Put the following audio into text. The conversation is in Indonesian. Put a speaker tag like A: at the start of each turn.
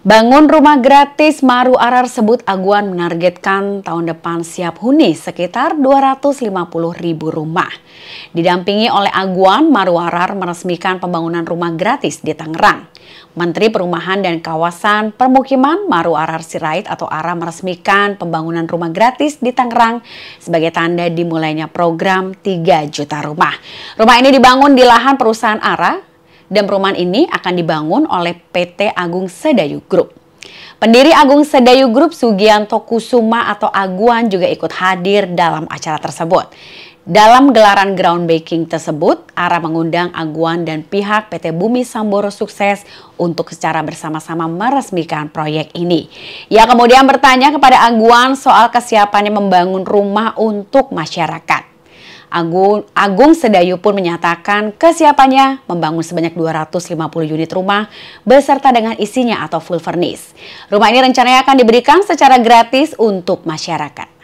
A: Bangun rumah gratis Maru Arar sebut Aguan menargetkan tahun depan siap huni sekitar 250 ribu rumah. Didampingi oleh Aguan, Maru Arar meresmikan pembangunan rumah gratis di Tangerang. Menteri Perumahan dan Kawasan Permukiman Maru Arar Sirait atau ARA meresmikan pembangunan rumah gratis di Tangerang sebagai tanda dimulainya program 3 juta rumah. Rumah ini dibangun di lahan perusahaan ARA dan perumahan ini akan dibangun oleh PT Agung Sedayu Group. Pendiri Agung Sedayu Group Sugianto Kusuma atau Aguan juga ikut hadir dalam acara tersebut. Dalam gelaran groundbreaking tersebut, ARA mengundang Aguan dan pihak PT Bumi Samboro Sukses untuk secara bersama-sama meresmikan proyek ini. Ia kemudian bertanya kepada Aguan soal kesiapannya membangun rumah untuk masyarakat. Agung, Agung Sedayu pun menyatakan kesiapannya membangun sebanyak 250 unit rumah beserta dengan isinya atau full furnish. Rumah ini rencananya akan diberikan secara gratis untuk masyarakat.